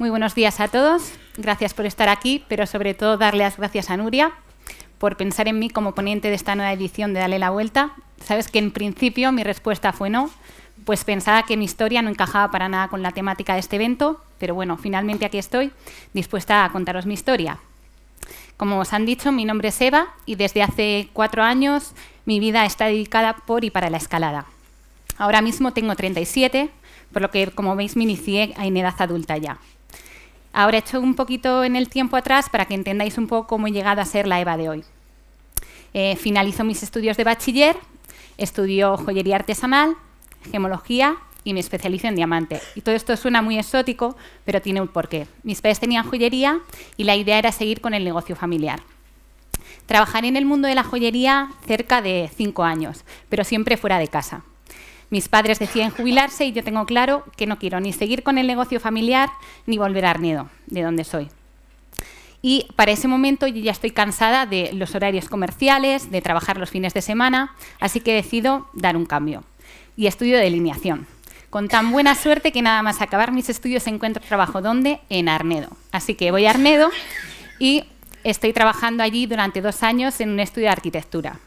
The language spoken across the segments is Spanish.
Muy buenos días a todos. Gracias por estar aquí, pero sobre todo darle las gracias a Nuria por pensar en mí como ponente de esta nueva edición de Dale la Vuelta. Sabes que en principio mi respuesta fue no, pues pensaba que mi historia no encajaba para nada con la temática de este evento, pero bueno, finalmente aquí estoy, dispuesta a contaros mi historia. Como os han dicho, mi nombre es Eva y desde hace cuatro años mi vida está dedicada por y para la escalada. Ahora mismo tengo 37, por lo que, como veis, me inicié en edad adulta ya. Ahora hecho un poquito en el tiempo atrás para que entendáis un poco cómo he llegado a ser la Eva de hoy. Eh, finalizo mis estudios de bachiller, estudio joyería artesanal, gemología y me especializo en diamante. Y todo esto suena muy exótico, pero tiene un porqué. Mis padres tenían joyería y la idea era seguir con el negocio familiar. Trabajaré en el mundo de la joyería cerca de cinco años, pero siempre fuera de casa. Mis padres deciden jubilarse y yo tengo claro que no quiero ni seguir con el negocio familiar ni volver a Arnedo, de donde soy. Y para ese momento yo ya estoy cansada de los horarios comerciales, de trabajar los fines de semana, así que decido dar un cambio. Y estudio de delineación. Con tan buena suerte que nada más acabar mis estudios encuentro trabajo donde En Arnedo. Así que voy a Arnedo y estoy trabajando allí durante dos años en un estudio de arquitectura.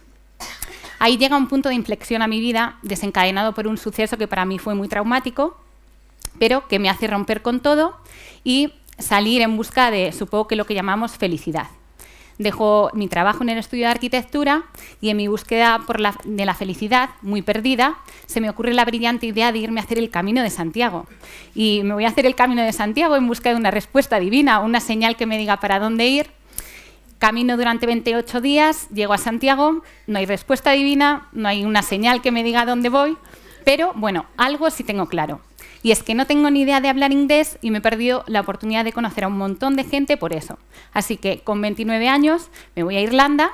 Ahí llega un punto de inflexión a mi vida, desencadenado por un suceso que para mí fue muy traumático, pero que me hace romper con todo y salir en busca de, supongo que lo que llamamos felicidad. Dejo mi trabajo en el estudio de arquitectura y en mi búsqueda de la felicidad, muy perdida, se me ocurre la brillante idea de irme a hacer el camino de Santiago. Y me voy a hacer el camino de Santiago en busca de una respuesta divina, una señal que me diga para dónde ir. Camino durante 28 días, llego a Santiago, no hay respuesta divina, no hay una señal que me diga dónde voy, pero bueno, algo sí tengo claro. Y es que no tengo ni idea de hablar inglés y me he perdido la oportunidad de conocer a un montón de gente por eso. Así que con 29 años me voy a Irlanda,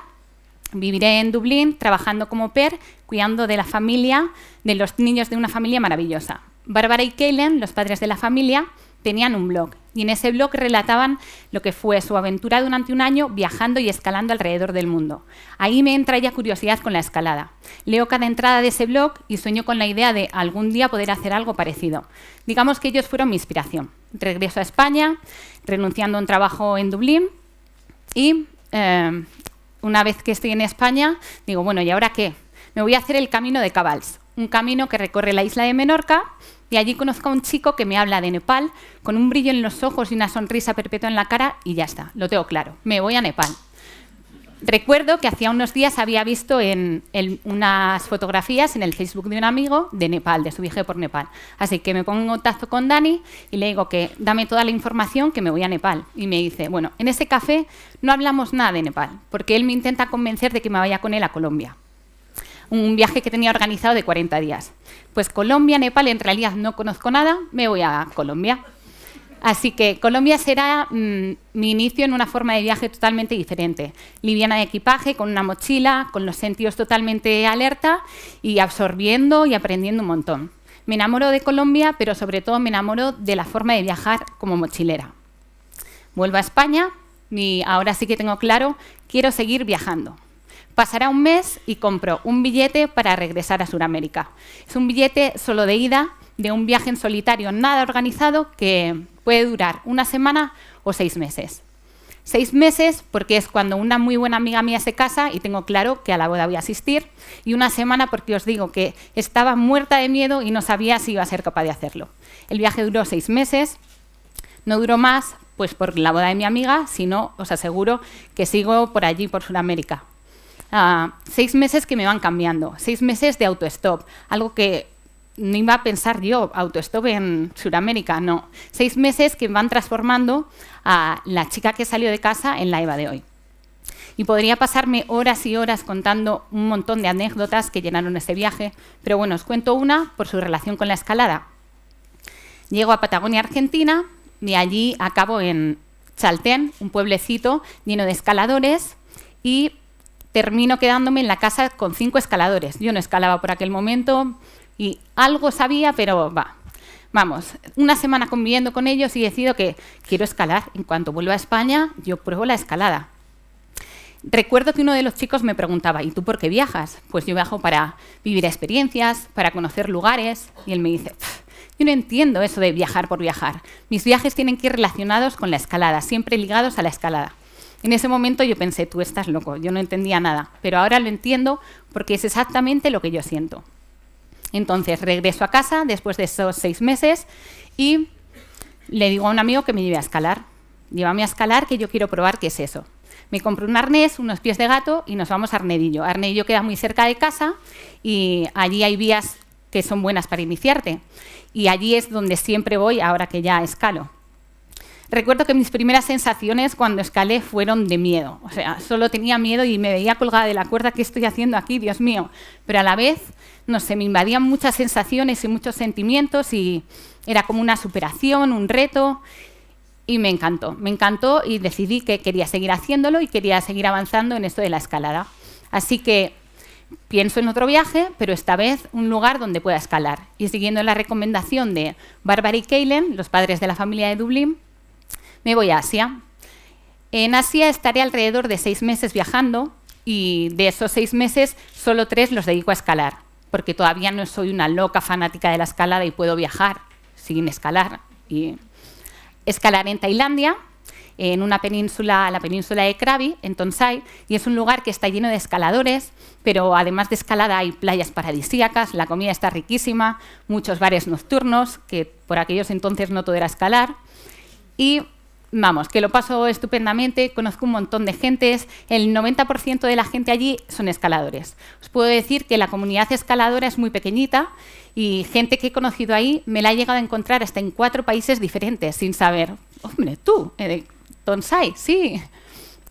viviré en Dublín trabajando como per, cuidando de la familia, de los niños de una familia maravillosa. Bárbara y Kellen, los padres de la familia, tenían un blog y en ese blog relataban lo que fue su aventura durante un año viajando y escalando alrededor del mundo. Ahí me entra ya curiosidad con la escalada. Leo cada entrada de ese blog y sueño con la idea de algún día poder hacer algo parecido. Digamos que ellos fueron mi inspiración. Regreso a España, renunciando a un trabajo en Dublín y eh, una vez que estoy en España digo, bueno, ¿y ahora qué? Me voy a hacer el camino de Cabals, un camino que recorre la isla de Menorca y allí conozco a un chico que me habla de Nepal con un brillo en los ojos y una sonrisa perpetua en la cara y ya está, lo tengo claro, me voy a Nepal. Recuerdo que hacía unos días había visto en, unas fotografías en el Facebook de un amigo de Nepal, de su viaje por Nepal. Así que me pongo en contacto con Dani y le digo que dame toda la información que me voy a Nepal. Y me dice, bueno, en ese café no hablamos nada de Nepal, porque él me intenta convencer de que me vaya con él a Colombia un viaje que tenía organizado de 40 días. Pues Colombia, Nepal, en realidad no conozco nada, me voy a Colombia. Así que Colombia será mm, mi inicio en una forma de viaje totalmente diferente. Liviana de equipaje, con una mochila, con los sentidos totalmente alerta y absorbiendo y aprendiendo un montón. Me enamoro de Colombia, pero sobre todo me enamoro de la forma de viajar como mochilera. Vuelvo a España, y ahora sí que tengo claro, quiero seguir viajando. Pasará un mes y compro un billete para regresar a Sudamérica. Es un billete solo de ida de un viaje en solitario nada organizado que puede durar una semana o seis meses. Seis meses porque es cuando una muy buena amiga mía se casa y tengo claro que a la boda voy a asistir. Y una semana porque os digo que estaba muerta de miedo y no sabía si iba a ser capaz de hacerlo. El viaje duró seis meses, no duró más pues por la boda de mi amiga, sino os aseguro que sigo por allí, por Sudamérica. Ah, seis meses que me van cambiando, seis meses de autostop, algo que no iba a pensar yo, auto-stop en Sudamérica, no. Seis meses que van transformando a la chica que salió de casa en la Eva de hoy. Y podría pasarme horas y horas contando un montón de anécdotas que llenaron ese viaje, pero bueno, os cuento una por su relación con la escalada. Llego a Patagonia, Argentina, y allí acabo en Chaltén, un pueblecito lleno de escaladores, y termino quedándome en la casa con cinco escaladores. Yo no escalaba por aquel momento y algo sabía, pero va. Vamos, una semana conviviendo con ellos y decido que quiero escalar. En cuanto vuelva a España, yo pruebo la escalada. Recuerdo que uno de los chicos me preguntaba, ¿y tú por qué viajas? Pues yo viajo para vivir experiencias, para conocer lugares. Y él me dice, yo no entiendo eso de viajar por viajar. Mis viajes tienen que ir relacionados con la escalada, siempre ligados a la escalada. En ese momento yo pensé, tú estás loco, yo no entendía nada, pero ahora lo entiendo porque es exactamente lo que yo siento. Entonces regreso a casa después de esos seis meses y le digo a un amigo que me lleve a escalar. Llévame a escalar que yo quiero probar qué es eso. Me compro un arnés, unos pies de gato y nos vamos a Arnedillo. Arnedillo queda muy cerca de casa y allí hay vías que son buenas para iniciarte. Y allí es donde siempre voy ahora que ya escalo. Recuerdo que mis primeras sensaciones cuando escalé fueron de miedo. O sea, solo tenía miedo y me veía colgada de la cuerda, que estoy haciendo aquí, Dios mío? Pero a la vez, no sé, me invadían muchas sensaciones y muchos sentimientos y era como una superación, un reto. Y me encantó, me encantó y decidí que quería seguir haciéndolo y quería seguir avanzando en esto de la escalada. Así que pienso en otro viaje, pero esta vez un lugar donde pueda escalar. Y siguiendo la recomendación de Barbara y los padres de la familia de Dublín, me voy a Asia. En Asia estaré alrededor de seis meses viajando y de esos seis meses solo tres los dedico a escalar, porque todavía no soy una loca fanática de la escalada y puedo viajar sin escalar. Y escalar en Tailandia, en una península, la península de Krabi, en Tonsai, y es un lugar que está lleno de escaladores, pero además de escalada hay playas paradisíacas, la comida está riquísima, muchos bares nocturnos, que por aquellos entonces no todo era escalar, y vamos, que lo paso estupendamente, conozco un montón de gentes, el 90% de la gente allí son escaladores. Os puedo decir que la comunidad escaladora es muy pequeñita y gente que he conocido ahí me la ha llegado a encontrar hasta en cuatro países diferentes sin saber, hombre, tú, eh, Tonsai, sí.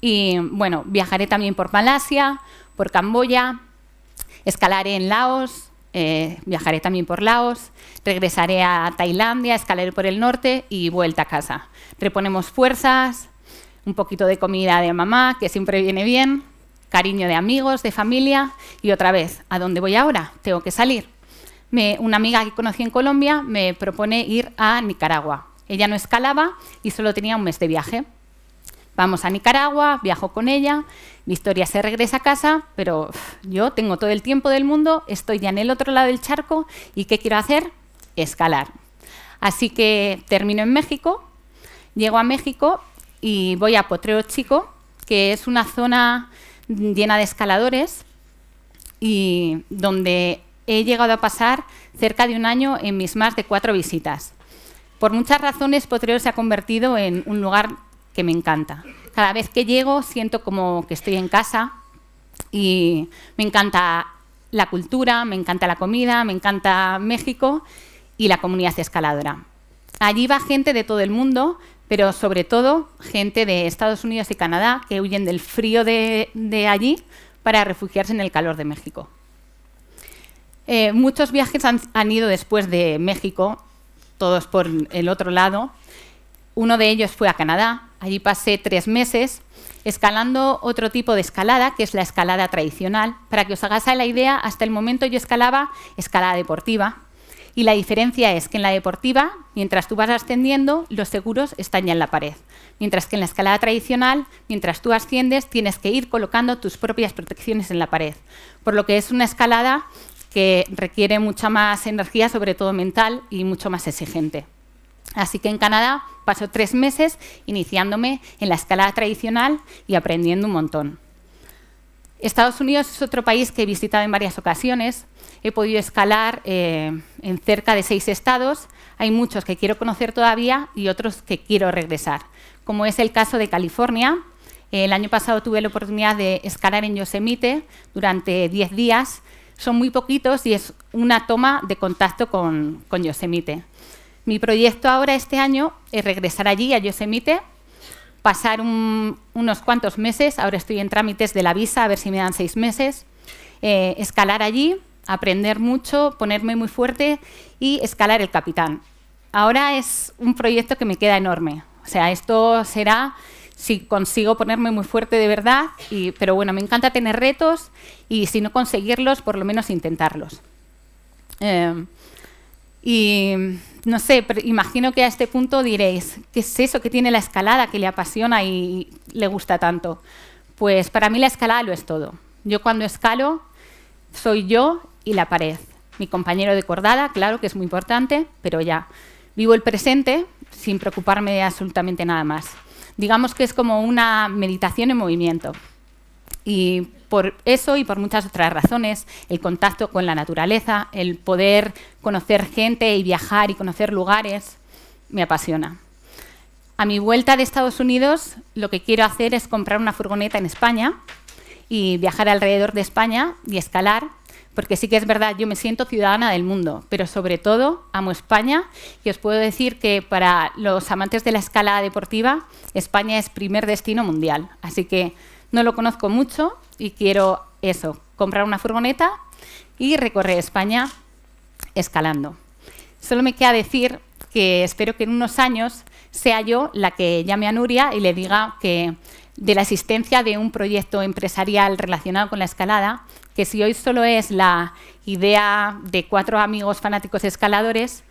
Y bueno, viajaré también por Malasia, por Camboya, escalaré en Laos, eh, viajaré también por Laos, regresaré a Tailandia, escalaré por el norte y vuelta a casa. Reponemos fuerzas, un poquito de comida de mamá, que siempre viene bien, cariño de amigos, de familia y otra vez, ¿a dónde voy ahora? Tengo que salir. Me, una amiga que conocí en Colombia me propone ir a Nicaragua. Ella no escalaba y solo tenía un mes de viaje. Vamos a Nicaragua, viajo con ella, historia se regresa a casa, pero yo tengo todo el tiempo del mundo, estoy ya en el otro lado del charco y ¿qué quiero hacer? Escalar. Así que termino en México, llego a México y voy a Potreo Chico, que es una zona llena de escaladores y donde he llegado a pasar cerca de un año en mis más de cuatro visitas. Por muchas razones, Potrero se ha convertido en un lugar que me encanta. Cada vez que llego siento como que estoy en casa y me encanta la cultura, me encanta la comida, me encanta México y la comunidad escaladora. Allí va gente de todo el mundo, pero sobre todo gente de Estados Unidos y Canadá que huyen del frío de, allí para refugiarse en el calor de México. Eh, muchos viajes han, ido después de México, todos por el otro lado. Uno de ellos fue a Canadá, Allí pasé tres meses escalando otro tipo de escalada, que es la escalada tradicional. Para que os hagáis la idea, hasta el momento yo escalaba escalada deportiva. Y la diferencia es que en la deportiva, mientras tú vas ascendiendo, los seguros están ya en la pared. Mientras que en la escalada tradicional, mientras tú asciendes, tienes que ir colocando tus propias protecciones en la pared. Por lo que es una escalada que requiere mucha más energía, sobre todo mental, y mucho más exigente. Así que en Canadá paso tres meses iniciándome en la escalada tradicional y aprendiendo un montón. Estados Unidos es otro país que he visitado en varias ocasiones. He podido escalar eh, en cerca de seis estados. Hay muchos que quiero conocer todavía y otros que quiero regresar, como es el caso de California. El año pasado tuve la oportunidad de escalar en Yosemite durante diez días. Son muy poquitos y es una toma de contacto con Yosemite. Mi proyecto ahora este año es regresar allí, a Yosemite, pasar unos cuantos meses, ahora estoy en trámites de la visa, a ver si me dan seis meses, eh, escalar allí, aprender mucho, ponerme muy fuerte y escalar el capitán. Ahora es un proyecto que me queda enorme. O sea, esto será si consigo ponerme muy fuerte de verdad, pero bueno, me encanta tener retos y si no conseguirlos, por lo menos intentarlos. Eh, y no sé, pero imagino que a este punto diréis, ¿qué es eso que tiene la escalada que le apasiona y le gusta tanto? Pues para mí la escalada lo es todo. Yo cuando escalo soy yo y la pared. Mi compañero de cordada, claro que es muy importante, pero ya. Vivo el presente sin preocuparme de absolutamente nada más. Digamos que es como una meditación en movimiento. Y por eso y por muchas otras razones, el contacto con la naturaleza, el poder conocer gente y viajar y conocer lugares, me apasiona. A mi vuelta de Estados Unidos, lo que quiero hacer es comprar una furgoneta en España y viajar alrededor de España y escalar, porque sí que es verdad, yo me siento ciudadana del mundo, pero sobre todo amo España y os puedo decir que para los amantes de la escalada deportiva, España es primer destino mundial. Así que no lo conozco mucho y quiero eso, comprar una furgoneta y recorrer España escalando. Solo me queda decir que espero que en unos años sea yo la que llame a Nuria y le diga que de la existencia de un proyecto empresarial relacionado con la escalada, que si hoy solo es la idea de cuatro amigos fanáticos escaladores,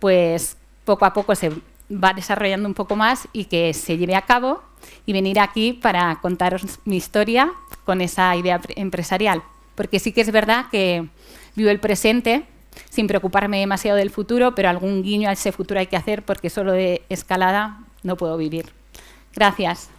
pues poco a poco se va desarrollando un poco más y que se lleve a cabo y venir aquí para contaros mi historia con esa idea empresarial. Porque sí que es verdad que vivo el presente sin preocuparme demasiado del futuro, pero algún guiño a ese futuro hay que hacer porque solo de escalada no puedo vivir. Gracias.